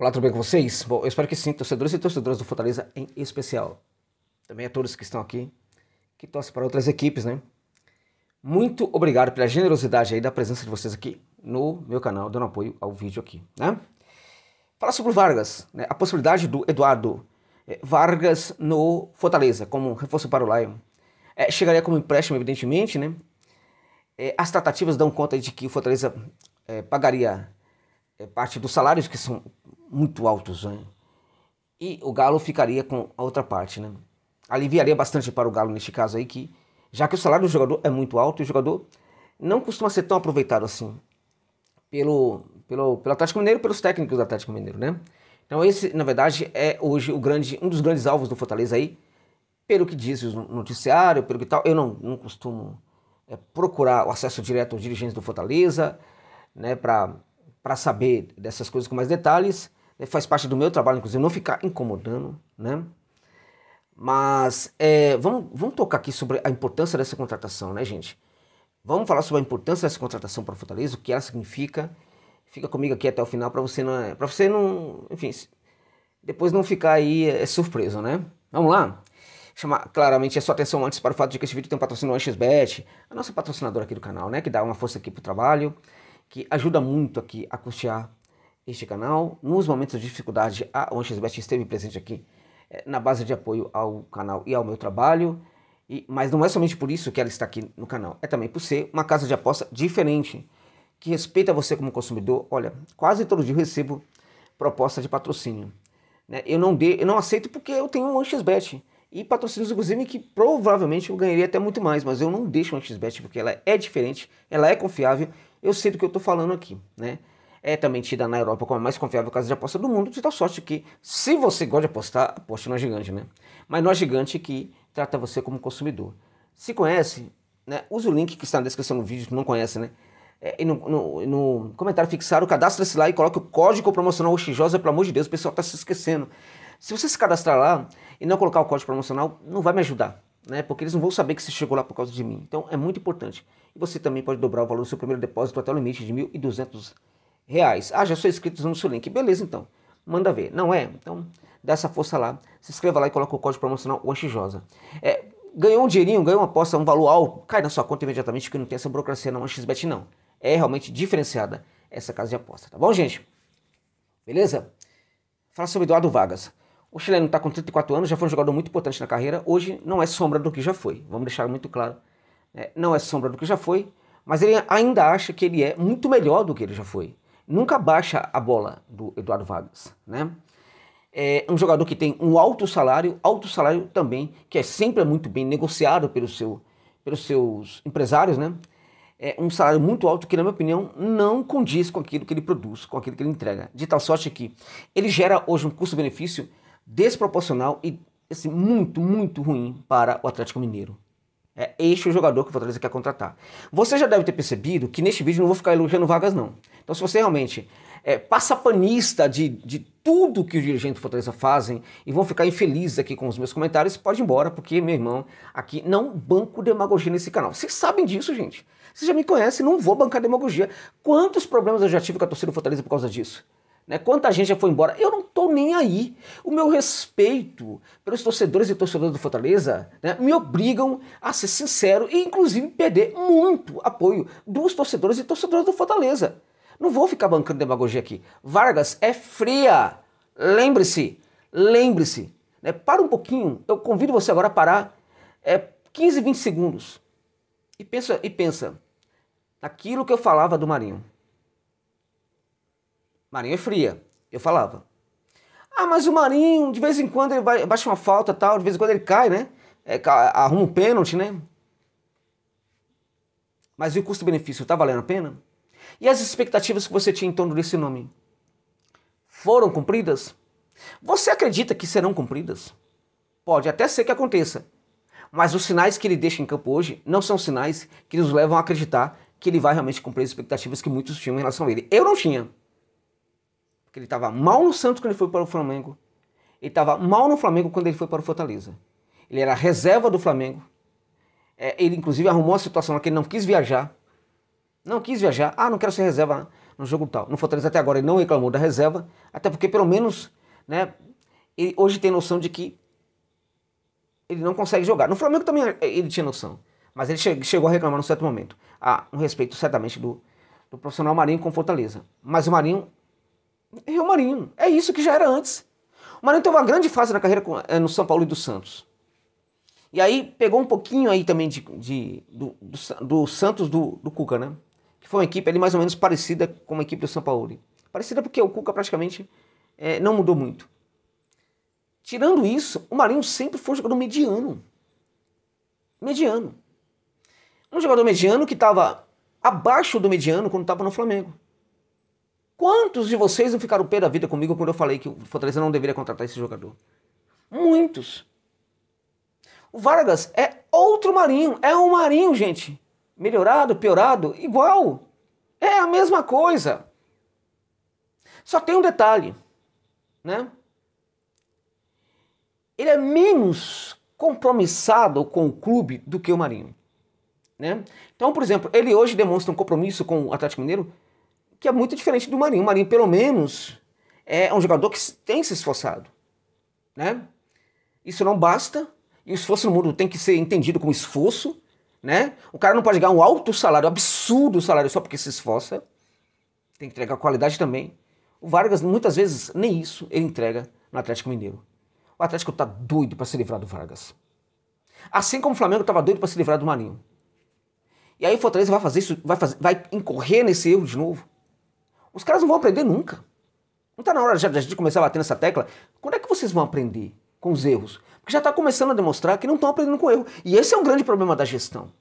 Olá, tudo bem com vocês? Bom, eu espero que sim, torcedores e torcedoras do Fortaleza em especial. Também a todos que estão aqui, que torcem para outras equipes, né? Muito obrigado pela generosidade aí da presença de vocês aqui no meu canal, dando apoio ao vídeo aqui, né? Falar sobre o Vargas, né? a possibilidade do Eduardo eh, Vargas no Fortaleza, como reforço para o Lion. É, chegaria como empréstimo, evidentemente, né? É, as tratativas dão conta de que o Fortaleza é, pagaria é, parte dos salários que são muito altos, né? E o Galo ficaria com a outra parte, né? Aliviaria bastante para o Galo neste caso aí, que já que o salário do jogador é muito alto e o jogador não costuma ser tão aproveitado assim pelo, pelo, pelo Atlético Mineiro, pelos técnicos do Atlético Mineiro, né? Então esse, na verdade, é hoje o grande, um dos grandes alvos do Fortaleza aí, pelo que diz o noticiário, pelo que tal. Eu não, não costumo é, procurar o acesso direto aos dirigentes do Fortaleza, né, para para saber dessas coisas com mais detalhes. Né, faz parte do meu trabalho, inclusive, não ficar incomodando, né? Mas é, vamos, vamos tocar aqui sobre a importância dessa contratação, né, gente? Vamos falar sobre a importância dessa contratação para Fortaleza, o que ela significa. Fica comigo aqui até o final para você não, para você não, enfim, depois não ficar aí é, é surpreso, né? Vamos lá. Chamar claramente a é sua atenção antes para o fato de que este vídeo tem um patrocínio XBet, a nossa patrocinadora aqui do canal, né, que dá uma força aqui pro trabalho que ajuda muito aqui a custear este canal. Nos momentos de dificuldade, a OnXBet esteve presente aqui eh, na base de apoio ao canal e ao meu trabalho. E, mas não é somente por isso que ela está aqui no canal, é também por ser uma casa de aposta diferente, que respeita você como consumidor. Olha, quase todo dia eu recebo proposta de patrocínio. Né? Eu, não de, eu não aceito porque eu tenho um OnXBet. E patrocínios, inclusive, que provavelmente eu ganharia até muito mais, mas eu não deixo a OnXBet porque ela é diferente, ela é confiável eu sei do que eu estou falando aqui, né? É também tida na Europa como a mais confiável casa de aposta do mundo, de tal sorte que, se você gosta de apostar, aposte no gigante, né? Mas no gigante que trata você como consumidor. Se conhece, né? Use o link que está na descrição do vídeo, se não conhece, né? É, e no, no, no, comentário fixado, cadastre-se lá e coloque o código promocional Oxijosa, pelo amor de Deus, o pessoal está se esquecendo. Se você se cadastrar lá e não colocar o código promocional, não vai me ajudar né? Porque eles não vão saber que você chegou lá por causa de mim. Então é muito importante. E você também pode dobrar o valor do seu primeiro depósito até o limite de R$ 1.200. Ah, já sou inscrito no seu link. Beleza, então. Manda ver. Não é? Então dá essa força lá. Se inscreva lá e coloca o código promocional Wanxijosa. É, ganhou um dinheirinho, ganhou uma aposta, um valor alto, cai na sua conta imediatamente, porque não tem essa burocracia não, a XBET não. É realmente diferenciada essa casa de aposta, tá bom, gente? Beleza? Fala sobre Eduardo Vargas. O chileno está com 34 anos, já foi um jogador muito importante na carreira. Hoje não é sombra do que já foi, vamos deixar muito claro. É, não é sombra do que já foi, mas ele ainda acha que ele é muito melhor do que ele já foi. Nunca baixa a bola do Eduardo Vargas, né? É um jogador que tem um alto salário, alto salário também, que é sempre muito bem negociado pelo seu, pelos seus empresários, né? É um salário muito alto que, na minha opinião, não condiz com aquilo que ele produz, com aquilo que ele entrega. De tal sorte que ele gera hoje um custo-benefício desproporcional e assim, muito, muito ruim para o Atlético Mineiro. É este o jogador que o Fortaleza quer contratar. Você já deve ter percebido que neste vídeo não vou ficar elogiando vagas, não. Então, se você realmente é, passa panista de, de tudo que os dirigentes do Fortaleza fazem e vão ficar infelizes aqui com os meus comentários, pode ir embora, porque, meu irmão, aqui não banco demagogia nesse canal. Vocês sabem disso, gente. Vocês já me conhecem, não vou bancar demagogia. Quantos problemas eu já tive com a torcida do Fortaleza por causa disso? Né? Quanta gente já foi embora? Eu não estou nem aí. O meu respeito pelos torcedores e torcedoras do Fortaleza né, me obrigam a ser sincero e, inclusive, perder muito apoio dos torcedores e torcedoras do Fortaleza. Não vou ficar bancando demagogia aqui. Vargas é fria. Lembre-se, lembre-se. Né? Para um pouquinho, eu convido você agora a parar é, 15, 20 segundos e pensa, e pensa naquilo que eu falava do Marinho. Marinho é fria. Eu falava. Ah, mas o Marinho, de vez em quando ele baixa uma falta tal, de vez em quando ele cai, né? É, arruma um pênalti, né? Mas e o custo-benefício? Tá valendo a pena? E as expectativas que você tinha em torno desse nome? Foram cumpridas? Você acredita que serão cumpridas? Pode até ser que aconteça. Mas os sinais que ele deixa em campo hoje não são sinais que nos levam a acreditar que ele vai realmente cumprir as expectativas que muitos tinham em relação a ele. Eu não tinha. Porque ele estava mal no Santos quando ele foi para o Flamengo. Ele estava mal no Flamengo quando ele foi para o Fortaleza. Ele era reserva do Flamengo. É, ele, inclusive, arrumou uma situação que ele não quis viajar. Não quis viajar. Ah, não quero ser reserva no jogo tal. No Fortaleza, até agora, ele não reclamou da reserva. Até porque, pelo menos, né, ele hoje tem noção de que ele não consegue jogar. No Flamengo também é, ele tinha noção. Mas ele che chegou a reclamar num certo momento. Ah, um respeito, certamente, do, do profissional Marinho com Fortaleza. Mas o Marinho Rio Marinho. É isso que já era antes. O Marinho teve uma grande fase na carreira eh, no São Paulo e do Santos. E aí pegou um pouquinho aí também de, de do, do, do, Santos do, do Cuca, né? Que foi uma equipe ali mais ou menos parecida com a equipe do São Paulo. Parecida porque o Cuca praticamente é, não mudou muito. Tirando isso, o Marinho sempre foi um jogador mediano. Mediano. Um jogador mediano que estava abaixo do mediano quando estava no Flamengo. Quantos de vocês não ficaram pé da vida comigo quando eu falei que o Fortaleza não deveria contratar esse jogador? Muitos. O Vargas é outro Marinho, é um Marinho, gente. Melhorado, piorado, igual. É a mesma coisa. Só tem um detalhe, né? Ele é menos compromissado com o clube do que o Marinho, né? Então, por exemplo, ele hoje demonstra um compromisso com o Atlético Mineiro que é muito diferente do Marinho. O Marinho, pelo menos, é um jogador que tem se esforçado. Né? Isso não basta. E o esforço no mundo tem que ser entendido como esforço. Né? O cara não pode ganhar um alto salário, um absurdo salário, só porque se esforça. Tem que entregar qualidade também. O Vargas, muitas vezes, nem isso ele entrega no Atlético Mineiro. O Atlético está doido para se livrar do Vargas. Assim como o Flamengo estava doido para se livrar do Marinho. E aí o Fortaleza vai fazer isso, vai, fazer, vai incorrer nesse erro de novo. Os caras não vão aprender nunca. Não está na hora de a gente começar a bater nessa tecla? Quando é que vocês vão aprender com os erros? Porque já está começando a demonstrar que não estão aprendendo com erro. E esse é um grande problema da gestão.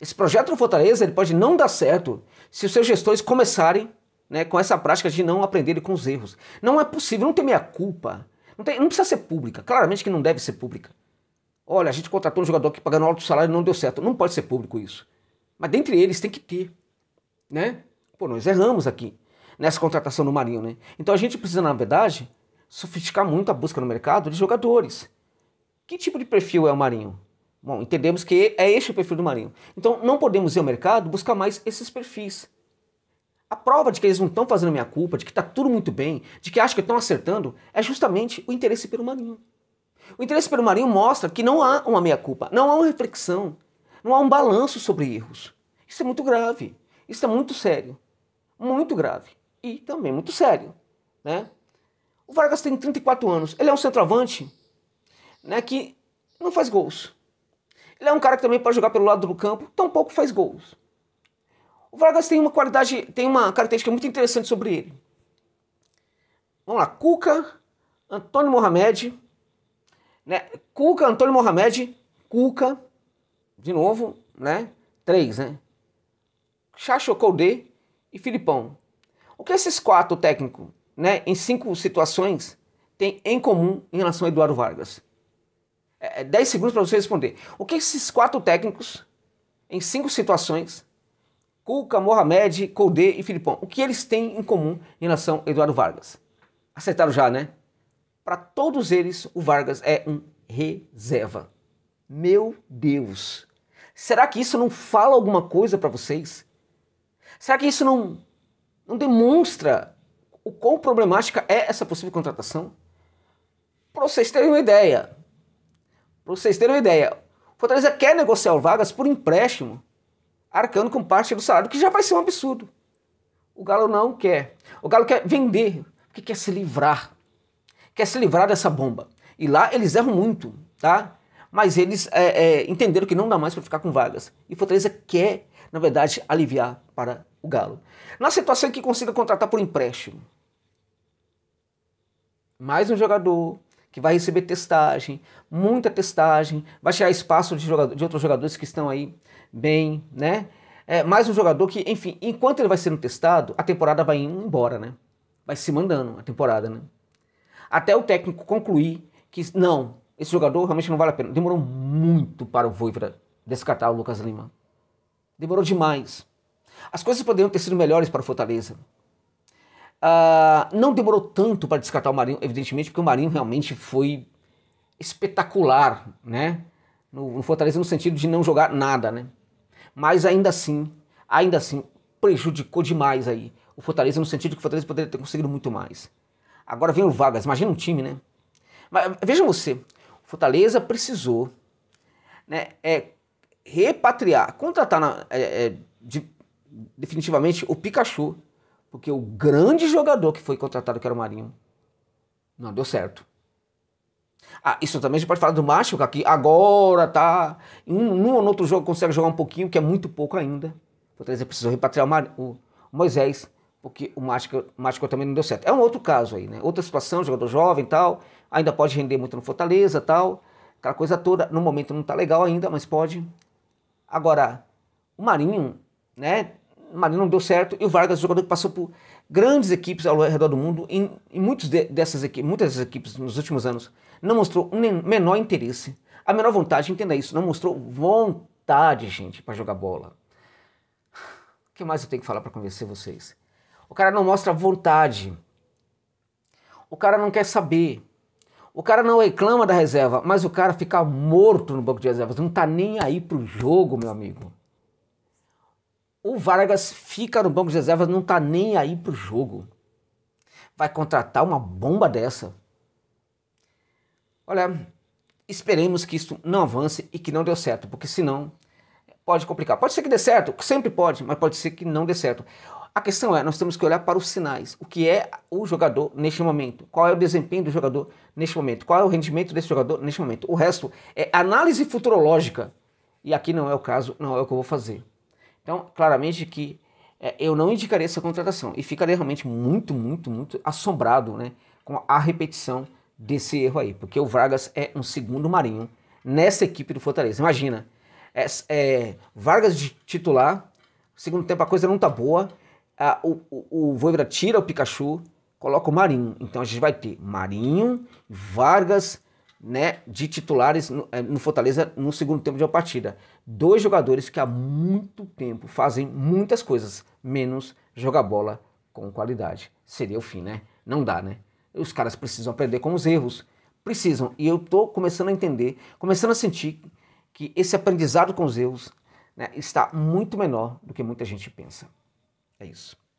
Esse projeto do Fortaleza ele pode não dar certo se os seus gestores começarem né, com essa prática de não aprenderem com os erros. Não é possível, não tem meia culpa. Não, tem, não precisa ser pública. Claramente que não deve ser pública. Olha, a gente contratou um jogador que pagando alto salário não deu certo. Não pode ser público isso. Mas dentre eles tem que ter. Né? Pô, nós erramos aqui nessa contratação do Marinho, né? Então a gente precisa, na verdade, sofisticar muito a busca no mercado de jogadores. Que tipo de perfil é o Marinho? Bom, entendemos que é este o perfil do Marinho. Então não podemos ir ao mercado buscar mais esses perfis. A prova de que eles não estão fazendo minha culpa, de que está tudo muito bem, de que acham que estão acertando, é justamente o interesse pelo Marinho. O interesse pelo Marinho mostra que não há uma meia-culpa, não há uma reflexão, não há um balanço sobre erros. Isso é muito grave, isso é muito sério muito grave e também muito sério. Né? O Vargas tem 34 anos, ele é um centroavante né, que não faz gols. Ele é um cara que também pode jogar pelo lado do campo, tampouco faz gols. O Vargas tem uma qualidade, tem uma característica muito interessante sobre ele. Vamos lá, Cuca, Antônio Mohamed, né? Cuca, Antônio Mohamed, Cuca, de novo, né? Três, né? Chacho Koudé, e Filipão. O que esses quatro técnicos, né, em cinco situações, têm em comum em relação a Eduardo Vargas? É, é dez segundos para você responder. O que esses quatro técnicos, em cinco situações, Cuca, Mohamed, Colde e Filipão, o que eles têm em comum em relação a Eduardo Vargas? Acertaram já, né? Para todos eles, o Vargas é um reserva. Meu Deus! Será que isso não fala alguma coisa para vocês? Será que isso não, não demonstra o quão problemática é essa possível contratação? Para vocês terem uma ideia, para vocês terem uma ideia, o Fortaleza quer negociar o Vargas por empréstimo, arcando com parte do salário, que já vai ser um absurdo. O Galo não quer. O Galo quer vender, porque quer se livrar. Quer se livrar dessa bomba. E lá eles erram muito, tá? Mas eles é, é, entenderam que não dá mais para ficar com Vargas. E o Fortaleza quer, na verdade, aliviar para o Galo. Na situação que consiga contratar por empréstimo, mais um jogador que vai receber testagem, muita testagem, vai tirar espaço de, jogador, de outros jogadores que estão aí bem, né? É, mais um jogador que, enfim, enquanto ele vai sendo testado, a temporada vai indo embora, né? Vai se mandando a temporada, né? Até o técnico concluir que, não, esse jogador realmente não vale a pena. Demorou muito para o Voivoda descartar o Lucas Lima. Demorou demais. As coisas poderiam ter sido melhores para o Fortaleza. Uh, não demorou tanto para descartar o Marinho, evidentemente, porque o Marinho realmente foi espetacular, né? No, no Fortaleza no sentido de não jogar nada, né? Mas ainda assim, ainda assim, prejudicou demais aí o Fortaleza no sentido de que o Fortaleza poderia ter conseguido muito mais. Agora vem o Vargas, imagina um time, né? Mas, veja você, o Fortaleza precisou né, é, repatriar, contratar na, é, é, de, definitivamente o Pikachu, porque o grande jogador que foi contratado, que era o Marinho, não deu certo. Ah, isso também a gente pode falar do Márcio que agora tá. Em um ou outro jogo consegue jogar um pouquinho, que é muito pouco ainda. Fortaleza precisou repatriar o, Mar... o Moisés, porque o Márcio também não deu certo. É um outro caso aí, né? Outra situação, jogador jovem e tal. Ainda pode render muito no Fortaleza tal. Aquela coisa toda. No momento não tá legal ainda, mas pode. Agora, o Marinho, né? Marinho não deu certo e o Vargas, é jogador que passou por grandes equipes ao redor do mundo, em, muitos de, dessas equipes, muitas dessas equipes nos últimos anos, não mostrou o um menor interesse, a menor vontade, entenda isso, não mostrou vontade, gente, para jogar bola. O que mais eu tenho que falar para convencer vocês? O cara não mostra vontade. O cara não quer saber. O cara não reclama da reserva, mas o cara fica morto no banco de reservas, não tá nem aí pro jogo, meu amigo. O Vargas fica no banco de reservas, não tá nem aí pro jogo. Vai contratar uma bomba dessa. Olha, esperemos que isso não avance e que não deu certo, porque senão pode complicar. Pode ser que dê certo, sempre pode, mas pode ser que não dê certo. A questão é, nós temos que olhar para os sinais. O que é o jogador neste momento? Qual é o desempenho do jogador neste momento? Qual é o rendimento desse jogador neste momento? O resto é análise futurológica. E aqui não é o caso, não é o que eu vou fazer. Então, claramente que é, eu não indicaria essa contratação e ficaria realmente muito, muito, muito assombrado né, com a repetição desse erro aí, porque o Vargas é um segundo marinho nessa equipe do Fortaleza. Imagina, é, é, Vargas de titular, segundo tempo a coisa não tá boa, o, o, o tira o Pikachu, coloca o Marinho. Então a gente vai ter Marinho, Vargas, né, de titulares no, eh, no, Fortaleza no segundo tempo de uma partida. Dois jogadores que há muito tempo fazem muitas coisas, menos jogar bola com qualidade. Seria o fim, né? Não dá, né? Os caras precisam aprender com os erros. Precisam. E eu estou começando a entender, começando a sentir que esse aprendizado com os erros né, está muito menor do que muita gente pensa. É isso.